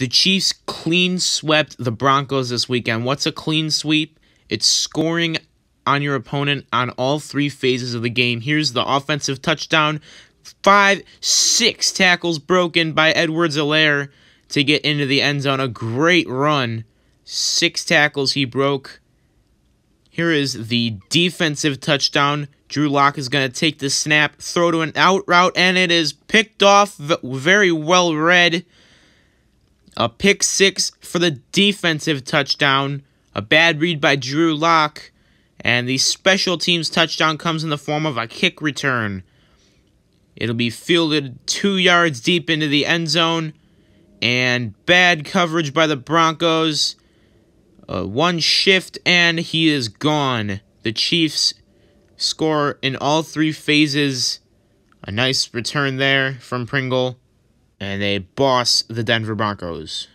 The Chiefs clean swept the Broncos this weekend. What's a clean sweep? It's scoring on your opponent on all three phases of the game. Here's the offensive touchdown. Five, six tackles broken by Edwards Alaire to get into the end zone. A great run. Six tackles he broke. Here is the defensive touchdown. Drew Lock is going to take the snap, throw to an out route, and it is picked off, very well read a pick six for the defensive touchdown, a bad read by Drew Locke, and the special teams touchdown comes in the form of a kick return. It'll be fielded two yards deep into the end zone, and bad coverage by the Broncos. Uh, one shift, and he is gone. The Chiefs score in all three phases. A nice return there from Pringle and they boss the Denver Broncos.